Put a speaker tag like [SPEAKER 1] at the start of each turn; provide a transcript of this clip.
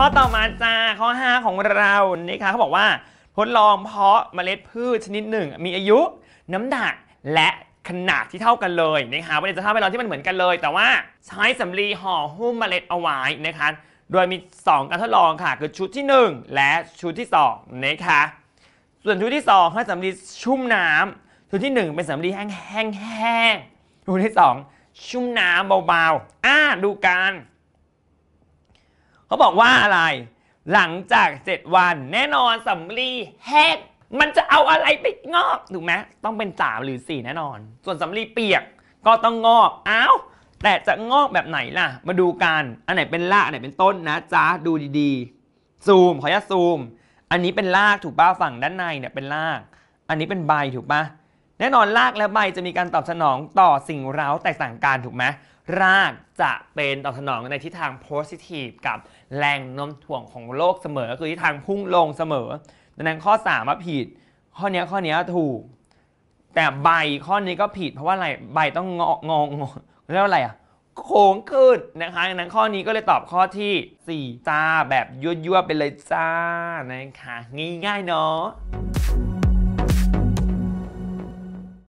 [SPEAKER 1] ข้อต่อมาจ้าข้อ 5 ของเรานี่คะเขาบอกว่าทดลองเพาะเมล็ดพืชชนิดหนึ่งมีอายุน้ำหนักและขนาดที่เท่ากันเลยนะคะเล็ดจาคแวดล้อมที่มันเหมือนกันเลย แต่ว่าใช้สำลีห่อหุ้มเมล็ดเอาไว้นะคะโดยมี 2การทดลองค่ะคือชุดที่ 1 และชุดที่2นะคะส่วนชุดที่2ให้สำลีชุ่มน้ำชุดที่ 1 เป็นสำลีแห้งๆชุดที่ 2 ชุ่มน้ำเบาๆอ่าดูกันเขาบอกว่าอะไร หลังจาก7วันแน่นอนสำลีแห้งมันจะเอาอะไรไปงอกถูกไหมต้องเป็นสามหรือสี่แน่นอน ส่วนสำลีเปียกก็ต้องงอกอ้าวแต่จะงอกแบบไหนล่ะ มาดูกันอันไหนเป็นรากอันไหนเป็นต้นนะจ้าดูดีๆ ซูมขออนุญาตซูม อันนี้เป็นรากถูกป่ะฝั่งด้านในเนี่ยเป็นรากอันนี้เป็น ใบถูกป่ะแน่นอนรากและใบจะมีการตอบสนองต่อสิ่งเร้าแตกต่างกันถูกไหมรากจะเป็นตอบสนองในทิศทาง positive กับแรงโน้มถ่วงของโลกเสมอคือทิศทางพุ่งลงเสมอดังนั้นข้อ3ามผิดข้อนี้ข้อนี้ถูก แต่ใบข้อนี้ก็ผิด เพราะว่าอะไรใบต้องงองงงเรียกว่าอะไรอ่ะโค้งขึ้นนะคะดังนั้นข้อนี้ก็เลยตอบข้อที่ 4 จ้า แบบยั่วๆไปเลยจ้านะคะง่ายๆเนาะ